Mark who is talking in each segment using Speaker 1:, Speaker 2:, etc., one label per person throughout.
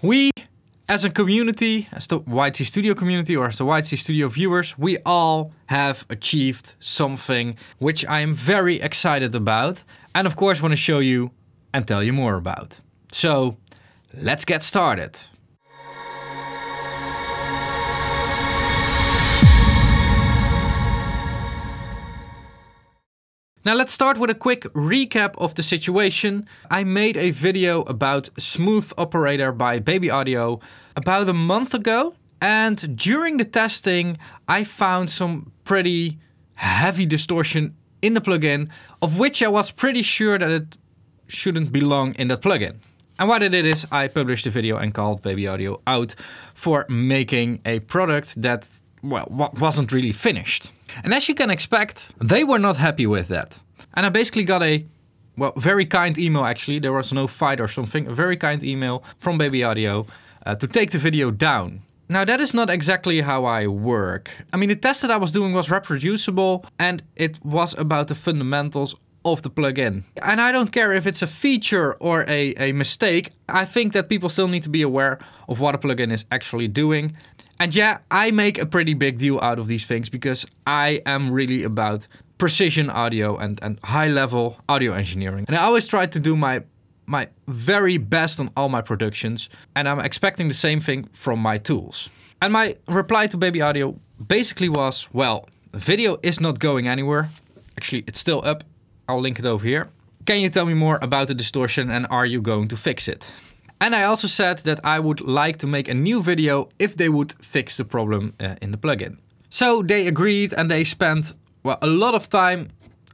Speaker 1: We, as a community, as the YT Studio community or as the YT Studio viewers, we all have achieved something which I am very excited about and of course want to show you and tell you more about. So let's get started. Now let's start with a quick recap of the situation. I made a video about Smooth Operator by Baby Audio about a month ago. And during the testing, I found some pretty heavy distortion in the plugin, of which I was pretty sure that it shouldn't belong in that plugin. And what I did is I published the video and called Baby Audio out for making a product that well, wasn't really finished. And as you can expect, they were not happy with that. And I basically got a, well, very kind email actually, there was no fight or something, a very kind email from Baby Audio uh, to take the video down. Now that is not exactly how I work. I mean, the test that I was doing was reproducible and it was about the fundamentals of the plugin. And I don't care if it's a feature or a, a mistake, I think that people still need to be aware of what a plugin is actually doing. And yeah, I make a pretty big deal out of these things because I am really about precision audio and, and high level audio engineering. And I always try to do my my very best on all my productions and I'm expecting the same thing from my tools. And my reply to Baby Audio basically was, well, video is not going anywhere. Actually, it's still up. I'll link it over here. Can you tell me more about the distortion and are you going to fix it? And I also said that I would like to make a new video if they would fix the problem uh, in the plugin. So they agreed and they spent well, a lot of time,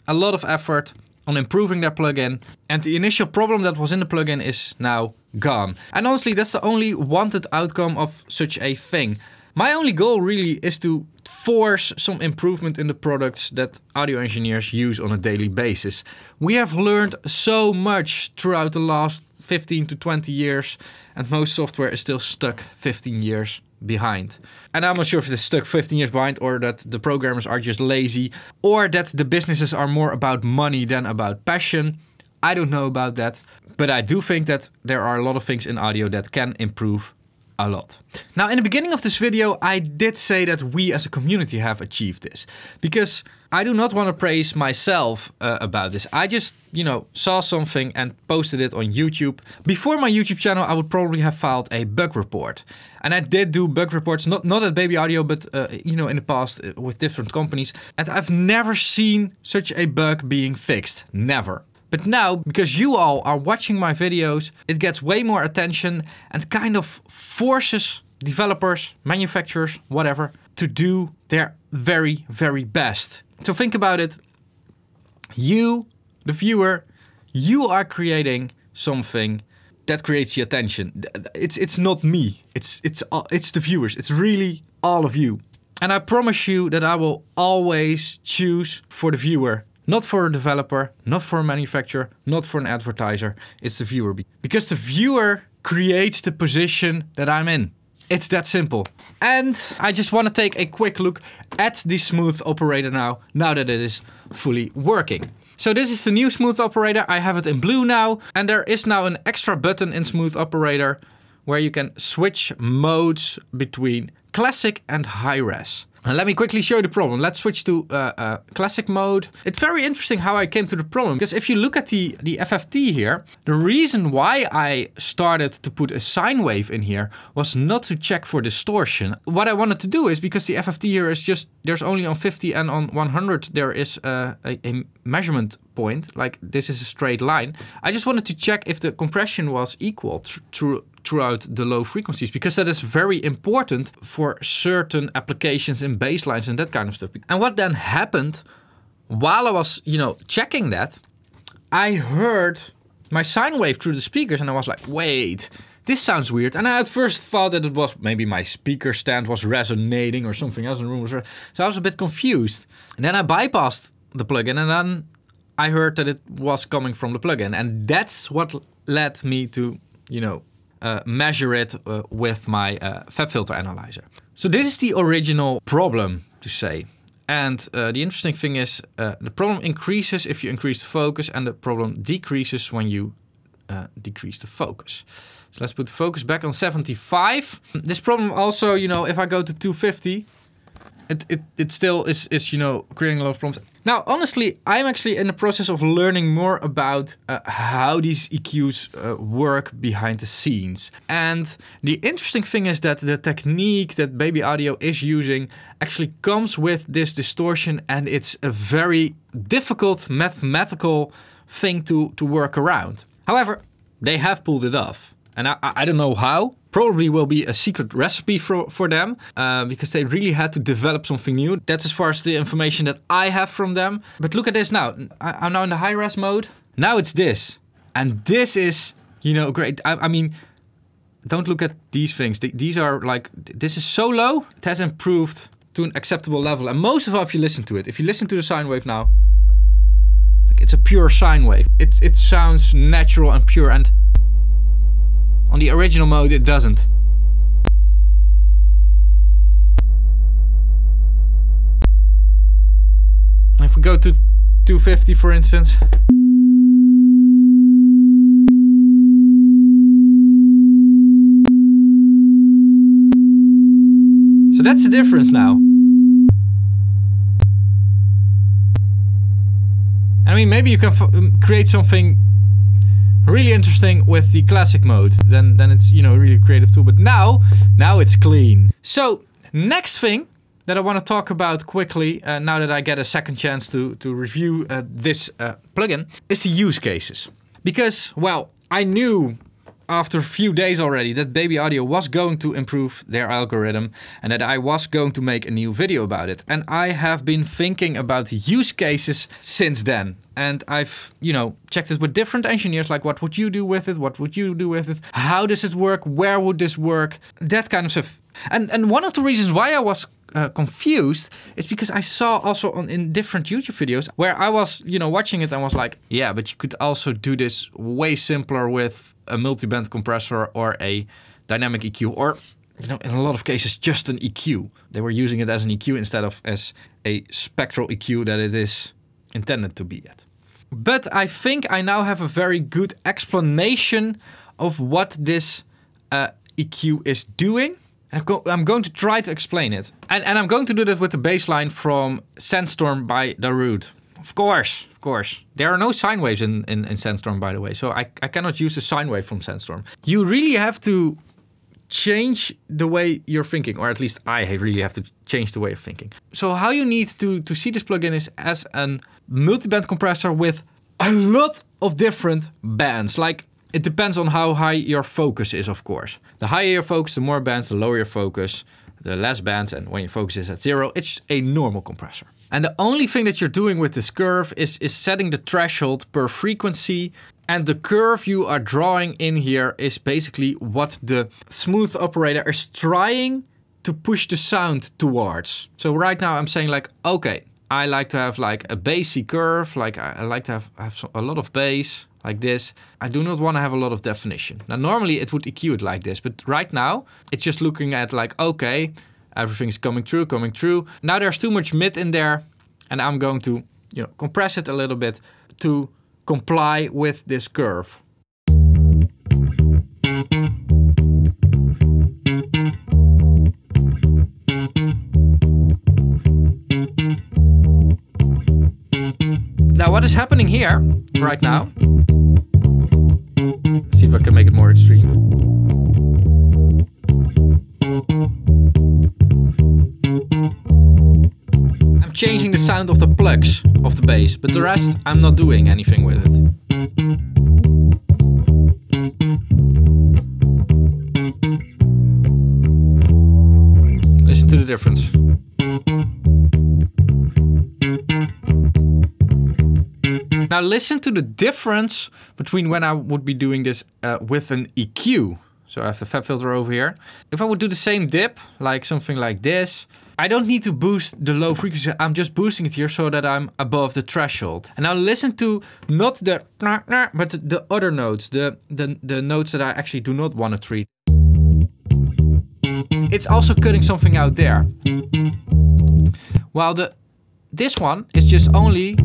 Speaker 1: a lot of effort on improving their plugin. And the initial problem that was in the plugin is now gone. And honestly, that's the only wanted outcome of such a thing. My only goal really is to force some improvement in the products that audio engineers use on a daily basis. We have learned so much throughout the last 15 to 20 years, and most software is still stuck 15 years behind. And I'm not sure if it's stuck 15 years behind or that the programmers are just lazy or that the businesses are more about money than about passion. I don't know about that, but I do think that there are a lot of things in audio that can improve a lot. Now, in the beginning of this video, I did say that we as a community have achieved this because I do not want to praise myself uh, about this. I just, you know, saw something and posted it on YouTube. Before my YouTube channel, I would probably have filed a bug report. And I did do bug reports, not, not at Baby Audio, but, uh, you know, in the past uh, with different companies. And I've never seen such a bug being fixed. Never. But now, because you all are watching my videos, it gets way more attention and kind of forces developers, manufacturers, whatever, to do their very, very best. So think about it. You, the viewer, you are creating something that creates the attention. It's it's not me. It's it's uh, it's the viewers. It's really all of you. And I promise you that I will always choose for the viewer not for a developer, not for a manufacturer, not for an advertiser. It's the viewer. Because the viewer creates the position that I'm in. It's that simple. And I just want to take a quick look at the smooth operator now, now that it is fully working. So this is the new smooth operator. I have it in blue now. And there is now an extra button in smooth operator where you can switch modes between classic and high res. And let me quickly show you the problem. Let's switch to uh, uh, classic mode. It's very interesting how I came to the problem because if you look at the, the FFT here, the reason why I started to put a sine wave in here was not to check for distortion. What I wanted to do is because the FFT here is just, there's only on 50 and on 100 there is uh, a, a measurement point, like this is a straight line. I just wanted to check if the compression was equal through throughout the low frequencies because that is very important for certain applications in baselines and that kind of stuff. And what then happened while I was, you know, checking that, I heard my sine wave through the speakers and I was like, wait, this sounds weird. And I at first thought that it was maybe my speaker stand was resonating or something else in the room. so I was a bit confused. And then I bypassed the plugin and then I heard that it was coming from the plugin. And that's what led me to, you know, uh, measure it uh, with my uh, FabFilter analyzer. So this is the original problem to say. And uh, the interesting thing is uh, the problem increases if you increase the focus and the problem decreases when you decrease the focus. So let's put the focus back on 75. This problem also, you know, if I go to 250, it, it, it still is, is, you know, creating a lot of problems. Now, honestly, I'm actually in the process of learning more about uh, how these EQs uh, work behind the scenes. And the interesting thing is that the technique that Baby Audio is using actually comes with this distortion and it's a very difficult mathematical thing to, to work around. However, they have pulled it off. And I, I don't know how, probably will be a secret recipe for, for them uh, because they really had to develop something new. That's as far as the information that I have from them. But look at this now. I, am now in the high res mode. Now it's this. And this is, you know, great. I, I mean, don't look at these things. Th these are like, this is so low, it has improved to an acceptable level. And most of all, if you listen to it, if you listen to the sine wave now, like it's a pure sine wave. It, it sounds natural and pure and on the original mode it doesn't. If we go to 250 for instance. So that's the difference now. I mean, maybe you can create something really interesting with the classic mode. Then then it's you know really creative tool. But now now it's clean. So next thing that I want to talk about quickly uh, now that I get a second chance to to review uh, this uh, plugin is the use cases because well I knew after a few days already that Baby Audio was going to improve their algorithm and that I was going to make a new video about it. And I have been thinking about use cases since then. And I've, you know, checked it with different engineers, like what would you do with it? What would you do with it? How does it work? Where would this work? That kind of stuff. And, and one of the reasons why I was uh, confused is because I saw also on in different YouTube videos where I was, you know, watching it and was like, yeah, but you could also do this way simpler with a multi-band compressor or a dynamic EQ or you know, in a lot of cases, just an EQ. They were using it as an EQ instead of as a spectral EQ that it is intended to be at. But I think I now have a very good explanation of what this uh, EQ is doing. I'm going to try to explain it. And, and I'm going to do that with the baseline from Sandstorm by Darude. Of course, of course. There are no sine waves in, in, in Sandstorm, by the way, so I, I cannot use a sine wave from Sandstorm. You really have to change the way you're thinking, or at least I really have to change the way of thinking. So how you need to, to see this plugin is as a multi-band compressor with a lot of different bands. Like it depends on how high your focus is, of course. The higher your focus, the more bands, the lower your focus, the less bands, and when your focus is at zero, it's a normal compressor. And the only thing that you're doing with this curve is, is setting the threshold per frequency. And the curve you are drawing in here is basically what the smooth operator is trying to push the sound towards. So right now I'm saying like, okay, I like to have like a bassy curve, like I, like to have, have a lot of bass like this. I do not want to have a lot of definition. Now normally it would EQ it like this, but right now it's just looking at like, okay, everything's coming through, coming through. Now there's too much mid in there and I'm going to you know, compress it a little bit to comply with this curve. Now what is happening here right now? Let's see if I can make it more extreme. I'm changing the sound of the plugs of the bass, but the rest I'm not doing anything with it. Listen to the difference. Now listen to the difference between when I would be doing this uh, with an EQ. So I have the fab filter over here. If I would do the same dip, like something like this, I don't need to boost the low frequency. I'm just boosting it here so that I'm above the threshold. And now listen to not the but the other notes, the, the, the notes that I actually do not want to treat. It's also cutting something out there. While the this one is just only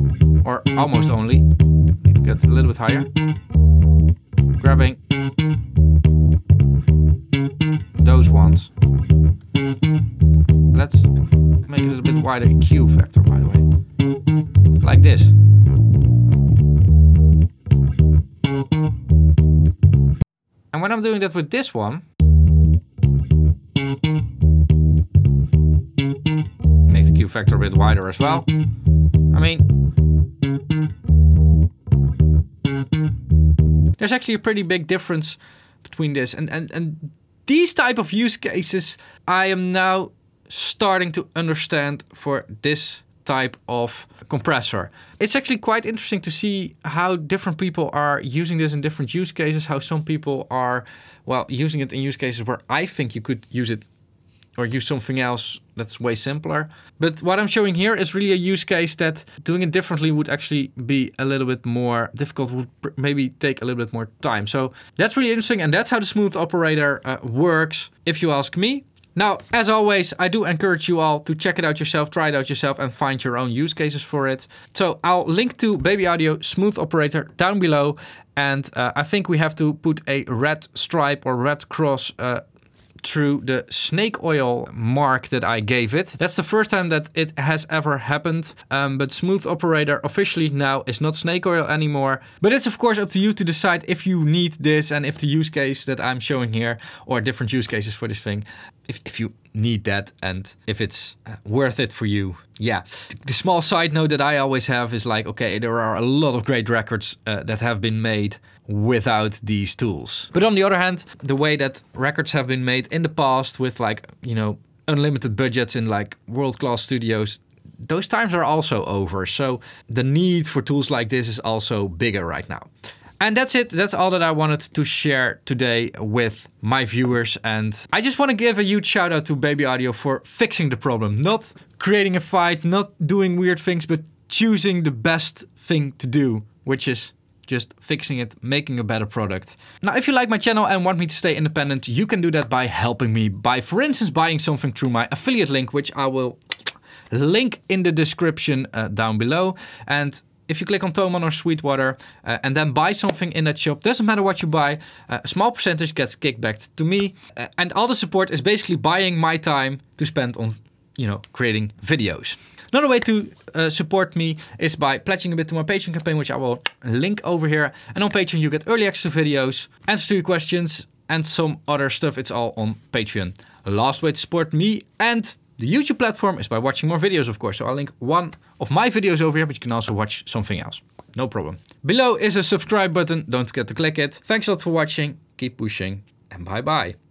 Speaker 1: or almost only. Need to get a little bit higher. Grabbing those ones. Let's make it a little bit wider Q factor, by the way. Like this. And when I'm doing that with this one, make the Q factor a bit wider as well. I mean, There's actually a pretty big difference between this and, and, and these type of use cases I am now starting to understand for this type of compressor. It's actually quite interesting to see how different people are using this in different use cases, how some people are, well, using it in use cases where I think you could use it or use something else that's way simpler. But what I'm showing here is really a use case that doing it differently would actually be a little bit more difficult, would maybe take a little bit more time. So that's really interesting. And that's how the smooth operator uh, works, if you ask me. Now, as always, I do encourage you all to check it out yourself, try it out yourself, and find your own use cases for it. So I'll link to Baby Audio Smooth Operator down below. And uh, I think we have to put a red stripe or red cross uh, through the snake oil mark that I gave it. That's the first time that it has ever happened. Um, but Smooth Operator officially now is not snake oil anymore. But it's of course up to you to decide if you need this and if the use case that I'm showing here or different use cases for this thing if, if you need that and if it's uh, worth it for you. Yeah. The small side note that I always have is like, okay, there are a lot of great records uh, that have been made without these tools. But on the other hand, the way that records have been made in the past with like, you know, unlimited budgets in like world-class studios, those times are also over. So the need for tools like this is also bigger right now. And that's it. That's all that I wanted to share today with my viewers. And I just want to give a huge shout out to Baby Audio for fixing the problem. Not creating a fight, not doing weird things, but choosing the best thing to do, which is just fixing it, making a better product. Now, if you like my channel and want me to stay independent, you can do that by helping me by, for instance, buying something through my affiliate link, which I will link in the description uh, down below. And if you click on Thoman or Sweetwater uh, and then buy something in that shop, doesn't matter what you buy, uh, a small percentage gets kickbacked to me. Uh, and all the support is basically buying my time to spend on, you know, creating videos. Another way to uh, support me is by pledging a bit to my Patreon campaign, which I will link over here. And on Patreon, you get early access to videos, answers to your questions, and some other stuff. It's all on Patreon. Last way to support me and the YouTube platform is by watching more videos, of course. So I'll link one of my videos over here, but you can also watch something else. No problem. Below is a subscribe button. Don't forget to click it. Thanks a lot for watching. Keep pushing and bye bye.